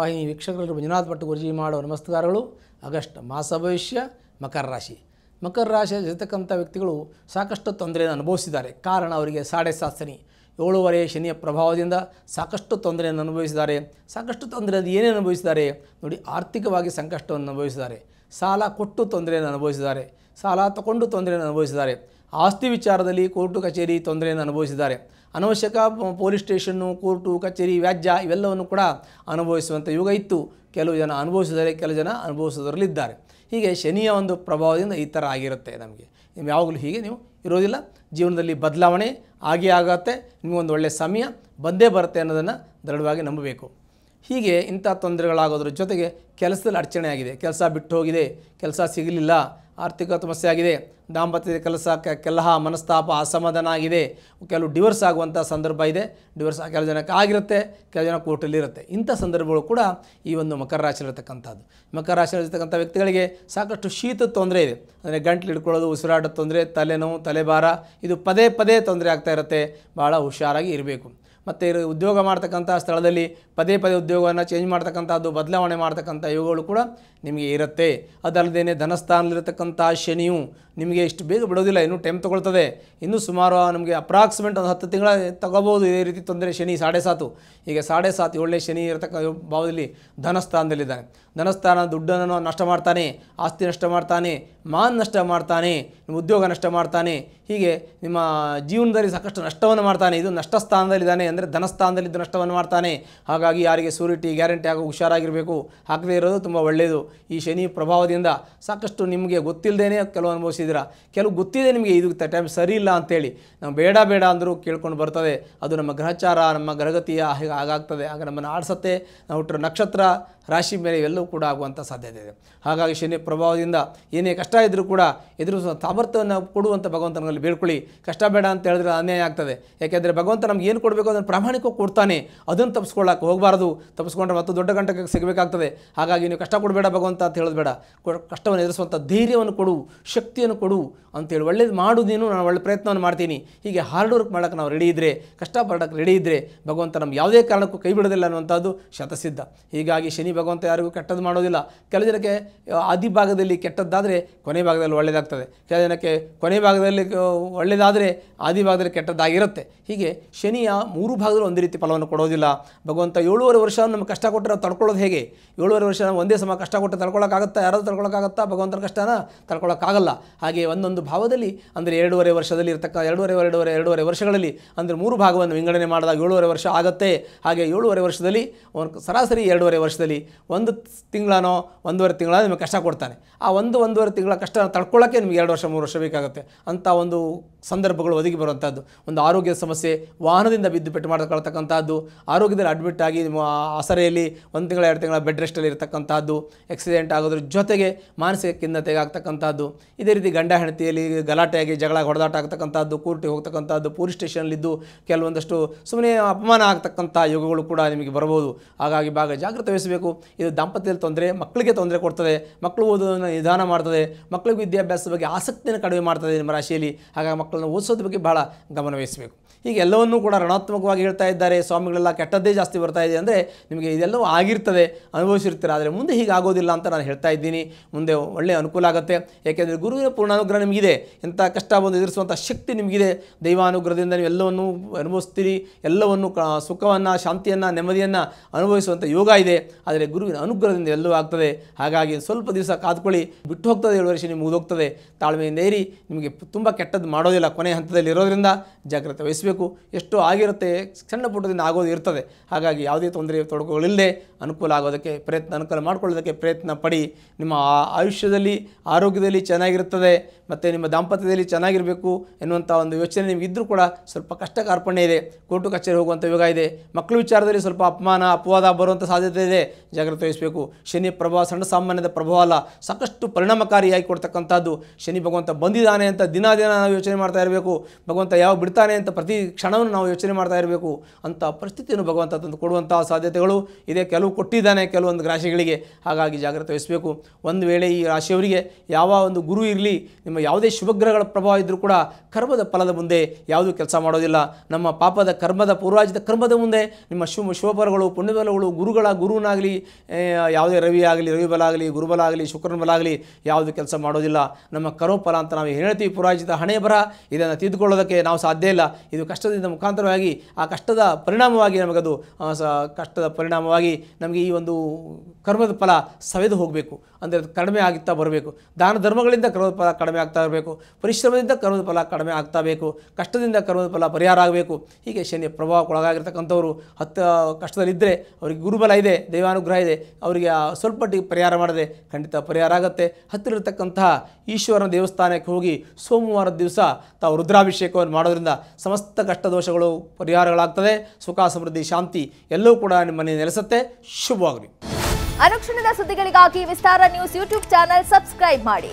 ವಾಹಿನಿ ವೀಕ್ಷಕರಲ್ಲಿ ಮಂಜುನಾಥ ಭಟ್ ಗುರುಜಿ ಮಾಡುವ ನಮಸ್ಕಾರಗಳು ಆಗಸ್ಟ್ ಮಾಸ ಭವಿಷ್ಯ ಮಕರ ರಾಶಿ ಮಕರ ರಾಶಿಯ ಇರತಕ್ಕಂಥ ವ್ಯಕ್ತಿಗಳು ಸಾಕಷ್ಟು ತೊಂದರೆಯನ್ನು ಅನುಭವಿಸಿದ್ದಾರೆ ಕಾರಣ ಅವರಿಗೆ ಸಾಡೆ ಸಾತ್ ಏಳುವರೆ ಶನಿಯ ಪ್ರಭಾವದಿಂದ ಸಾಕಷ್ಟು ತೊಂದರೆಯನ್ನು ಅನುಭವಿಸಿದ್ದಾರೆ ಸಾಕಷ್ಟು ತೊಂದರೆಯನ್ನು ಏನೇ ಅನುಭವಿಸಿದ್ದಾರೆ ನೋಡಿ ಆರ್ಥಿಕವಾಗಿ ಸಂಕಷ್ಟವನ್ನು ಅನುಭವಿಸಿದ್ದಾರೆ ಸಾಲ ಕೊಟ್ಟು ತೊಂದರೆಯನ್ನು ಅನುಭವಿಸಿದ್ದಾರೆ ಸಾಲ ತಗೊಂಡು ತೊಂದರೆಯನ್ನು ಅನುಭವಿಸಿದ್ದಾರೆ ಆಸ್ತಿ ವಿಚಾರದಲ್ಲಿ ಕೋರ್ಟು ಕಚೇರಿ ತೊಂದರೆಯನ್ನು ಅನುಭವಿಸಿದ್ದಾರೆ ಅನವಶ್ಯಕ ಪೊಲೀಸ್ ಸ್ಟೇಷನ್ನು ಕೋರ್ಟು ಕಚೇರಿ ವ್ಯಾಜ್ಯ ಇವೆಲ್ಲವನ್ನು ಕೂಡ ಅನುಭವಿಸುವಂಥ ಯುಗ ಇತ್ತು ಕೆಲವು ಜನ ಅನುಭವಿಸಿದರೆ ಕೆಲವು ಜನ ಅನುಭವಿಸೋದರಲ್ಲಿದ್ದಾರೆ ಹೀಗೆ ಶನಿಯ ಒಂದು ಪ್ರಭಾವದಿಂದ ಈ ಥರ ಆಗಿರುತ್ತೆ ನಮಗೆ ನೀವು ಯಾವಾಗಲೂ ಹೀಗೆ ನೀವು ಇರೋದಿಲ್ಲ ಜೀವನದಲ್ಲಿ ಬದಲಾವಣೆ ಆಗೇ ಆಗತ್ತೆ ನಿಮಗೊಂದು ಒಳ್ಳೆಯ ಸಮಯ ಬಂದೇ ಬರುತ್ತೆ ಅನ್ನೋದನ್ನು ದೃಢವಾಗಿ ನಂಬಬೇಕು ಹೀಗೆ ಇಂಥ ತೊಂದರೆಗಳಾಗೋದ್ರ ಜೊತೆಗೆ ಕೆಲಸದಲ್ಲಿ ಅಡಚಣೆ ಆಗಿದೆ ಕೆಲಸ ಬಿಟ್ಟು ಹೋಗಿದೆ ಕೆಲಸ ಸಿಗಲಿಲ್ಲ ಆರ್ಥಿಕ ಸಮಸ್ಯೆ ಆಗಿದೆ ದಾಂಪತ್ಯದ ಕೆಲಸ ಕೆಲಹ ಮನಸ್ತಾಪ ಅಸಮಾಧಾನ ಆಗಿದೆ ಕೆಲವು ಡಿವರ್ಸ್ ಆಗುವಂಥ ಸಂದರ್ಭ ಇದೆ ಡಿವರ್ಸ್ ಕೆಲವು ಜನಕ್ಕೆ ಆಗಿರುತ್ತೆ ಕೆಲವು ಜನ ಇರುತ್ತೆ ಇಂಥ ಸಂದರ್ಭಗಳು ಕೂಡ ಈ ಒಂದು ಮಕರ ರಾಶಿಯಲ್ಲಿರ್ತಕ್ಕಂಥದ್ದು ಮಕರ ರಾಶಿಯಲ್ಲಿರ್ತಕ್ಕಂಥ ವ್ಯಕ್ತಿಗಳಿಗೆ ಸಾಕಷ್ಟು ಶೀತ ತೊಂದರೆ ಇದೆ ಅಂದರೆ ಗಂಟ್ಲು ಹಿಡ್ಕೊಳ್ಳೋದು ಉಸಿರಾಟ ತೊಂದರೆ ತಲೆನೋವು ತಲೆಬಾರ ಇದು ಪದೇ ಪದೇ ತೊಂದರೆ ಆಗ್ತಾ ಇರುತ್ತೆ ಭಾಳ ಹುಷಾರಾಗಿ ಇರಬೇಕು ಮತ್ತು ಉದ್ಯೋಗ ಮಾಡ್ತಕ್ಕಂಥ ಸ್ಥಳದಲ್ಲಿ ಪದೇ ಪದೇ ಉದ್ಯೋಗವನ್ನು ಚೇಂಜ್ ಮಾಡ್ತಕ್ಕಂಥದ್ದು ಬದಲಾವಣೆ ಮಾಡ್ತಕ್ಕಂಥ ಇವುಗಳು ಕೂಡ ನಿಮಗೆ ಇರುತ್ತೆ ಅದಲ್ಲದೇ ಧನಸ್ಥಾನದಲ್ಲಿರತಕ್ಕಂಥ ಶನಿಯು ನಿಮಗೆ ಇಷ್ಟು ಬೇಗ ಬಿಡೋದಿಲ್ಲ ಇನ್ನೂ ಟೈಮ್ ತೊಗೊಳ್ತದೆ ಇನ್ನೂ ಸುಮಾರು ನಮಗೆ ಅಪ್ರಾಕ್ಸಿಮೇಟ್ ಒಂದು ಹತ್ತು ತಿಂಗಳ ತಗೋಬೋದು ಇದೇ ರೀತಿ ತೊಂದರೆ ಶನಿ ಸಾಡೆ ಸಾತು ಈಗ ಸಾಡೆ ಸಾತು ಏಳನೇ ಶನಿ ಇರತಕ್ಕ ಭಾವದಲ್ಲಿ ಧನಸ್ಥಾನದಲ್ಲಿದ್ದಾನೆ ಧನಸ್ಥಾನ ದುಡ್ಡನ್ನು ನಷ್ಟ ಮಾಡ್ತಾನೆ ಆಸ್ತಿ ನಷ್ಟ ಮಾಡ್ತಾನೆ ಮಾನ್ ನಷ್ಟ ಮಾಡ್ತಾನೆ ಉದ್ಯೋಗ ನಷ್ಟ ಮಾಡ್ತಾನೆ ಹೀಗೆ ನಿಮ್ಮ ಜೀವನದಲ್ಲಿ ಸಾಕಷ್ಟು ನಷ್ಟವನ್ನು ಮಾಡ್ತಾನೆ ಇದು ನಷ್ಟ ಸ್ಥಾನದಲ್ಲಿದ್ದಾನೆ ಅಂದರೆ ಧನ ನಷ್ಟವನ್ನು ಮಾಡ್ತಾನೆ ಹಾಗಾಗಿ ಯಾರಿಗೆ ಸೂರಿಟಿ ಗ್ಯಾರಂಟಿ ಆಗೋ ಹುಷಾರಾಗಿರಬೇಕು ಹಾಕದೇ ಇರೋದು ತುಂಬ ಒಳ್ಳೆಯದು ಈ ಶನಿ ಪ್ರಭಾವದಿಂದ ಸಾಕಷ್ಟು ನಿಮಗೆ ಗೊತ್ತಿಲ್ಲದೇ ಕೆಲವು ಅನುಭವಿಸಿದಿರ ಕೆಲವು ಗೊತ್ತಿದೆ ನಿಮಗೆ ಇದು ಟೈಮ್ ಸರಿ ಇಲ್ಲ ಅಂತೇಳಿ ನಾವು ಬೇಡ ಬೇಡ ಅಂದರೂ ಕೇಳ್ಕೊಂಡು ಬರ್ತದೆ ಅದು ನಮ್ಮ ಗ್ರಹಚಾರ ನಮ್ಮ ಗ್ರಹಗತಿಯ ಹಾಗೆ ಹಾಗಾಗ್ತದೆ ಆಗ ನಮ್ಮನ್ನು ಆಡಿಸತ್ತೆ ನಾವು ಹುಟ್ಟಿರೋ ನಕ್ಷತ್ರ ರಾಶಿ ಮೇಲೆ ಇವೆಲ್ಲವೂ ಕೂಡ ಆಗುವಂಥ ಸಾಧ್ಯತೆ ಇದೆ ಹಾಗಾಗಿ ಶನಿ ಪ್ರಭಾವದಿಂದ ಏನೇ ಕಷ್ಟ ಇದ್ದರೂ ಕೂಡ ಎದುರಿಸುವ ಸಾಮರ್ಥ್ಯವನ್ನು ಕೊಡುವಂಥ ಭಗವಂತನಲ್ಲಿ ಬೀಳ್ಕೊಳ್ಳಿ ಕಷ್ಟ ಬೇಡ ಅಂತ ಹೇಳಿದ್ರೆ ಅನ್ಯಾಯ ಆಗ್ತದೆ ಯಾಕೆಂದರೆ ಭಗವಂತ ನಮ್ಗೆ ಏನು ಕೊಡಬೇಕು ಅದನ್ನು ಪ್ರಾಮಾಣಿಕವಾಗಿ ಕೊಡ್ತಾನೆ ಅದನ್ನು ತಪ್ಪಿಸ್ಕೊಳ್ಳೋಕೆ ಹೋಗಬಾರ್ದು ತಪ್ಪಿಸ್ಕೊಂಡ್ರೆ ಮತ್ತು ದೊಡ್ಡ ಗಂಟಕ್ಕೆ ಸಿಗಬೇಕಾಗ್ತದೆ ಹಾಗಾಗಿ ನೀವು ಕಷ್ಟ ಕೊಡಬೇಡ ಭಗವಂತ ಅಂತ ಹೇಳೋದು ಬೇಡ ಕಷ್ಟವನ್ನು ಎದುರಿಸುವಂಥ ಧೈರ್ಯವನ್ನು ಕೊಡು ಶಕ್ತಿಯನ್ನು ಕೊಡು ಅಂತೇಳಿ ಒಳ್ಳೇದು ಮಾಡು ನೀನು ನಾನು ಒಳ್ಳೆ ಪ್ರಯತ್ನವನ್ನು ಮಾಡ್ತೀನಿ ಹೀಗೆ ಹಾರ್ಡ್ ವರ್ಕ್ ಮಾಡೋಕ್ಕೆ ನಾವು ರೆಡಿ ಇದ್ದರೆ ಕಷ್ಟ ಪಡೋಕ್ಕೆ ರೆಡಿ ಇದ್ದರೆ ಭಗವಂತ ನಮ್ಗೆ ಯಾವುದೇ ಕಾರಣಕ್ಕೂ ಕೈ ಬಿಡೋದಿಲ್ಲ ಅನ್ನುವಂಥದ್ದು ಶತಸಿದ್ಧ ಹೀಗಾಗಿ ಶನಿ ಶನಿ ಭಗವಂತ ಯಾರಿಗೂ ಕೆಟ್ಟದ್ದು ಮಾಡೋದಿಲ್ಲ ಕೆಲ ಜನಕ್ಕೆ ಆದಿ ಭಾಗದಲ್ಲಿ ಕೆಟ್ಟದ್ದಾದರೆ ಕೊನೆ ಭಾಗದಲ್ಲಿ ಒಳ್ಳೆಯದಾಗ್ತದೆ ಕೆಲ ಜನಕ್ಕೆ ಕೊನೆ ಭಾಗದಲ್ಲಿ ಒಳ್ಳೆಯದಾದರೆ ಆದಿ ಭಾಗದಲ್ಲಿ ಕೆಟ್ಟದ್ದಾಗಿರುತ್ತೆ ಹೀಗೆ ಶನಿಯ ಮೂರು ಭಾಗದಲ್ಲಿ ಒಂದೇ ರೀತಿ ಫಲವನ್ನು ಕೊಡೋದಿಲ್ಲ ಭಗವಂತ ಏಳುವರೆ ವರ್ಷ ನಮ್ಗೆ ಕಷ್ಟ ಕೊಟ್ಟರೆ ತಡ್ಕೊಳ್ಳೋದು ಹೇಗೆ ಏಳುವರೆ ವರ್ಷ ಒಂದೇ ಸಮ ಕಷ್ಟ ಕೊಟ್ಟರೆ ತಡ್ಕೊಳ್ಳೋಕ್ಕಾಗತ್ತಾ ಯಾರಾದರೂ ತಡ್ಕೊಳ್ಳೋಕ್ಕಾಗತ್ತಾ ಭಗವಂತನ ಕಷ್ಟನ ತಡ್ಕೊಳ್ಳೋಕ್ಕಾಗಲ್ಲ ಹಾಗೆ ಒಂದೊಂದು ಭಾವದಲ್ಲಿ ಅಂದರೆ ಎರಡೂವರೆ ವರ್ಷದಲ್ಲಿ ಇರತಕ್ಕ ಎರಡೂವರೆ ಎರಡೂವರೆ ಎರಡೂವರೆ ವರ್ಷಗಳಲ್ಲಿ ಅಂದರೆ ಮೂರು ಭಾಗವನ್ನು ವಿಂಗಡಣೆ ಮಾಡಿದಾಗ ಏಳುವರೆ ವರ್ಷ ಆಗುತ್ತೆ ಹಾಗೆ ಏಳುವರೆ ವರ್ಷದಲ್ಲಿ ಸರಾಸರಿ ಎರಡೂವರೆ ವರ್ಷದಲ್ಲಿ ಒಂದು ತಿಂಗಳೋ ಒಂದೂವರೆ ತಿಂಗಳ ನಿಮಗೆ ಕಷ್ಟ ಕೊಡ್ತಾನೆ ಆ ಒಂದು ಒಂದೂವರೆ ತಿಂಗಳ ಕಷ್ಟ ತಡ್ಕೊಳ್ಳೋಕ್ಕೆ ನಿಮಗೆ ಎರಡು ವರ್ಷ ಮೂರು ವರ್ಷ ಬೇಕಾಗುತ್ತೆ ಅಂಥ ಒಂದು ಸಂದರ್ಭಗಳು ಒದಗಿ ಬರುವಂಥದ್ದು ಒಂದು ಆರೋಗ್ಯ ಸಮಸ್ಯೆ ವಾಹನದಿಂದ ಬಿದ್ದು ಪೆಟ್ಟು ಮಾಡ್ಕೊಳ್ತಕ್ಕಂಥದ್ದು ಆರೋಗ್ಯದಲ್ಲಿ ಅಡ್ಮಿಟ್ ಆಗಿ ನಿಮ್ಮ ಆಸರೆಯಲ್ಲಿ ಒಂದು ತಿಂಗಳ ಎರಡು ತಿಂಗಳ ಬೆಡ್ ರೆಸ್ಟಲ್ಲಿ ಇರತಕ್ಕಂಥದ್ದು ಆಕ್ಸಿಡೆಂಟ್ ಆಗೋದ್ರ ಜೊತೆಗೆ ಮಾನಸಿಕ ಖಿನ್ನತೆಗೆ ಆಗ್ತಕ್ಕಂಥದ್ದು ಇದೇ ರೀತಿ ಗಂಡ ಹೆಂಡತಿಯಲ್ಲಿ ಗಲಾಟೆಯಾಗಿ ಜಗಳ ಹೊಡೆದಾಟ ಆಗ್ತಕ್ಕಂಥದ್ದು ಕೂರ್ಟಿ ಹೋಗ್ತಕ್ಕಂಥದ್ದು ಪೊಲೀಸ್ ಸ್ಟೇಷನಲ್ಲಿದ್ದು ಕೆಲವೊಂದಷ್ಟು ಸುಮ್ಮನೆ ಅಪಮಾನ ಆಗ್ತಕ್ಕಂಥ ಯುಗಗಳು ಕೂಡ ನಿಮಗೆ ಬರಬಹುದು ಹಾಗಾಗಿ ಭಾಗ ಜಾಗೃತ ವಹಿಸಬೇಕು ಇದು ದಾಂಪತ್ಯದಲ್ಲಿ ತೊಂದರೆ ಮಕ್ಕಳಿಗೆ ತೊಂದರೆ ಕೊಡ್ತದೆ ಮಕ್ಕಳು ಓದೋದನ್ನು ನಿಧಾನ ಮಾಡ್ತದೆ ಮಕ್ಕಳಿಗೆ ವಿದ್ಯಾಭ್ಯಾಸದ ಬಗ್ಗೆ ಆಸಕ್ತಿಯನ್ನು ಕಡಿಮೆ ಮಾಡ್ತದೆ ನಿಮ್ಮ ರಾಶಿಯಲ್ಲಿ ಹಾಗಾಗಿ ಮಕ್ಕಳನ್ನ ಓದಿಸೋದ ಬಗ್ಗೆ ಬಹಳ ಗಮನವಹಿಸಬೇಕು ಈಗ ಎಲ್ಲವನ್ನೂ ಕೂಡ ಋಣಾತ್ಮಕವಾಗಿ ಹೇಳ್ತಾ ಇದ್ದಾರೆ ಸ್ವಾಮಿಗಳೆಲ್ಲ ಕೆಟ್ಟದ್ದೇ ಜಾಸ್ತಿ ಬರ್ತಾ ಇದೆ ಅಂದರೆ ನಿಮಗೆ ಇದೆಲ್ಲವೂ ಆಗಿರ್ತದೆ ಅನುಭವಿಸಿರ್ತೀರ ಆದರೆ ಮುಂದೆ ಹೀಗೆ ಆಗೋದಿಲ್ಲ ಅಂತ ನಾನು ಹೇಳ್ತಾ ಇದ್ದೀನಿ ಮುಂದೆ ಒಳ್ಳೆಯ ಅನುಕೂಲ ಆಗುತ್ತೆ ಏಕೆಂದರೆ ಗುರುವಿನ ಪೂರ್ಣಾನುಗ್ರಹ ನಿಮಗಿದೆ ಎಂಥ ಕಷ್ಟ ಬಂದು ಎದುರಿಸುವಂಥ ಶಕ್ತಿ ನಿಮಗಿದೆ ದೈವಾನುಗ್ರಹದಿಂದ ನೀವು ಎಲ್ಲವನ್ನೂ ಅನುಭವಿಸ್ತೀರಿ ಎಲ್ಲವನ್ನು ಸುಖವನ್ನು ಶಾಂತಿಯನ್ನು ನೆಮ್ಮದಿಯನ್ನು ಅನುಭವಿಸುವಂಥ ಯೋಗ ಇದೆ ಆದರೆ ಆದರೆ ಗುರುವಿನ ಅನುಗ್ರಹದಿಂದ ಎಲ್ಲವೂ ಆಗ್ತದೆ ಹಾಗಾಗಿ ಸ್ವಲ್ಪ ದಿವಸ ಕಾದ್ಕೊಳ್ಳಿ ಬಿಟ್ಟು ಹೋಗ್ತದೆ ಏಳು ವರ್ಷ ನಿಮ್ಗೆ ಮುಗಿದೋಗ್ತದೆ ತಾಳ್ಮೆಯಿಂದ ಏರಿ ನಿಮಗೆ ತುಂಬ ಕೆಟ್ಟದ್ದು ಮಾಡೋದಿಲ್ಲ ಕೊನೆಯ ಹಂತದಲ್ಲಿ ಇರೋದರಿಂದ ಜಾಗ್ರತೆ ವಹಿಸಬೇಕು ಎಷ್ಟು ಆಗಿರುತ್ತೆ ಸಣ್ಣ ಪುಟ್ಟದಿಂದ ಆಗೋದು ಇರ್ತದೆ ಹಾಗಾಗಿ ಯಾವುದೇ ತೊಂದರೆ ತೊಡಕುಗಳಿಲ್ಲದೆ ಅನುಕೂಲ ಆಗೋದಕ್ಕೆ ಪ್ರಯತ್ನ ಅನುಕೂಲ ಮಾಡಿಕೊಳ್ಳೋದಕ್ಕೆ ಪ್ರಯತ್ನ ಪಡಿ ನಿಮ್ಮ ಆಯುಷ್ಯದಲ್ಲಿ ಆರೋಗ್ಯದಲ್ಲಿ ಚೆನ್ನಾಗಿರುತ್ತದೆ ಮತ್ತು ನಿಮ್ಮ ದಾಂಪತ್ಯದಲ್ಲಿ ಚೆನ್ನಾಗಿರಬೇಕು ಎನ್ನುವಂಥ ಒಂದು ಯೋಚನೆ ನಿಮಗಿದ್ದರೂ ಕೂಡ ಸ್ವಲ್ಪ ಕಷ್ಟ ಕಾರ್ಪಣ್ಯ ಇದೆ ಕೋರ್ಟು ಕಚೇರಿ ಹೋಗುವಂಥ ಯೋಗ ಇದೆ ಮಕ್ಕಳ ವಿಚಾರದಲ್ಲಿ ಸ್ವಲ್ಪ ಅಪಮಾನ ಅಪವಾದ ಬರುವಂಥ ಸಾಧ್ಯತೆ ಇದೆ ಜಾಗ್ರತೆ ವಹಿಸಬೇಕು ಶನಿ ಪ್ರಭಾವ ಸಣ್ಣ ಸಾಮಾನ್ಯದ ಪ್ರಭಾವ ಅಲ್ಲ ಸಾಕಷ್ಟು ಪರಿಣಾಮಕಾರಿಯಾಗಿ ಕೊಡ್ತಕ್ಕಂಥದ್ದು ಶನಿ ಭಗವಂತ ಬಂದಿದ್ದಾನೆ ಅಂತ ದಿನ ದಿನ ನಾವು ಯೋಚನೆ ಮಾಡ್ತಾ ಇರಬೇಕು ಭಗವಂತ ಯಾವ ಬಿಡ್ತಾನೆ ಅಂತ ಪ್ರತಿ ಕ್ಷಣವನ್ನು ನಾವು ಯೋಚನೆ ಮಾಡ್ತಾ ಇರಬೇಕು ಅಂಥ ಪರಿಸ್ಥಿತಿಯನ್ನು ಭಗವಂತ ತಂದು ಕೊಡುವಂಥ ಸಾಧ್ಯತೆಗಳು ಇದೆ ಕೆಲವು ಕೊಟ್ಟಿದ್ದಾನೆ ಕೆಲವೊಂದು ರಾಶಿಗಳಿಗೆ ಹಾಗಾಗಿ ಜಾಗ್ರತೆ ವಹಿಸಬೇಕು ಒಂದು ವೇಳೆ ಈ ರಾಶಿಯವರಿಗೆ ಯಾವ ಒಂದು ಗುರು ಇರಲಿ ನಿಮ್ಮ ಯಾವುದೇ ಶುಭಗ್ರಹಗಳ ಪ್ರಭಾವ ಇದ್ದರೂ ಕೂಡ ಕರ್ಮದ ಫಲದ ಮುಂದೆ ಯಾವುದೂ ಕೆಲಸ ಮಾಡೋದಿಲ್ಲ ನಮ್ಮ ಪಾಪದ ಕರ್ಮದ ಪೂರ್ವಾಜಿತ ಕರ್ಮದ ಮುಂದೆ ನಿಮ್ಮ ಶುಭ ಶುಭಫಲಗಳು ಪುಣ್ಯಬಲಗಳು ಗುರುಗಳ ಗುರುವನಾಗಲಿ ಯಾವುದೇ ರವಿ ಆಗಲಿ ರವಿಬಲ ಆಗಲಿ ಗುರುಬಲ ಆಗಲಿ ಶುಕ್ರನ ಬಲ ಆಗಲಿ ಯಾವುದೂ ಕೆಲಸ ಮಾಡೋದಿಲ್ಲ ನಮ್ಮ ಫಲ ಅಂತ ನಾವು ಹೇಳ್ತೀವಿ ಪೂರ್ವಾಜಿತ ಹಣೆ ಬರ ಇದನ್ನು ತಿದ್ದುಕೊಳ್ಳೋದಕ್ಕೆ ನಾವು ಸಾಧ್ಯ ಇಲ್ಲ ಇದು ಕಷ್ಟದಿಂದ ಮುಖಾಂತರವಾಗಿ ಆ ಕಷ್ಟದ ಪರಿಣಾಮವಾಗಿ ನಮಗದು ಕಷ್ಟದ ಪರಿಣಾಮವಾಗಿ ನಮಗೆ ಈ ಒಂದು ಕರ್ಮದ ಫಲ ಸವೆದು ಹೋಗಬೇಕು ಅಂದರೆ ಕಡಿಮೆ ಆಗುತ್ತಾ ಬರಬೇಕು ದಾನ ಧರ್ಮಗಳಿಂದ ಕರ್ಮದ ಫಲ ಕಡಿಮೆ ಆಗ್ತಾ ಆಗ್ತಾ ಇರಬೇಕು ಪರಿಶ್ರಮದಿಂದ ಕರ್ಮದ ಫಲ ಕಡಿಮೆ ಆಗ್ತಾ ಬೇಕು ಕಷ್ಟದಿಂದ ಕರ್ಮದ ಫಲ ಪರಿಹಾರ ಆಗಬೇಕು ಹೀಗೆ ಶನಿ ಪ್ರಭಾವಕ್ಕೊಳಗಾಗಿರ್ತಕ್ಕಂಥವ್ರು ಹತ್ತು ಕಷ್ಟದಲ್ಲಿದ್ದರೆ ಅವರಿಗೆ ಗುರುಬಲ ಇದೆ ದೈವಾನುಗ್ರಹ ಇದೆ ಅವರಿಗೆ ಸ್ವಲ್ಪ ಮಟ್ಟಿಗೆ ಪರಿಹಾರ ಮಾಡದೆ ಖಂಡಿತ ಪರಿಹಾರ ಆಗುತ್ತೆ ಹತ್ತಿರತಕ್ಕಂತಹ ಈಶ್ವರನ ದೇವಸ್ಥಾನಕ್ಕೆ ಹೋಗಿ ಸೋಮವಾರದ ದಿವಸ ತಾವು ರುದ್ರಾಭಿಷೇಕವನ್ನು ಮಾಡೋದ್ರಿಂದ ಸಮಸ್ತ ಕಷ್ಟ ದೋಷಗಳು ಪರಿಹಾರಗಳಾಗ್ತದೆ ಸುಖ ಸಮೃದ್ಧಿ ಶಾಂತಿ ಎಲ್ಲವೂ ಕೂಡ ನಿಮ್ಮನೆ ನೆಲೆಸುತ್ತೆ ಶುಭವಾಗಲಿ ಅನುಕ್ಷಣದ ಸುದ್ದಿಗಳಿಗಾಗಿ Vistara news YouTube channel subscribe ಮಾಡಿ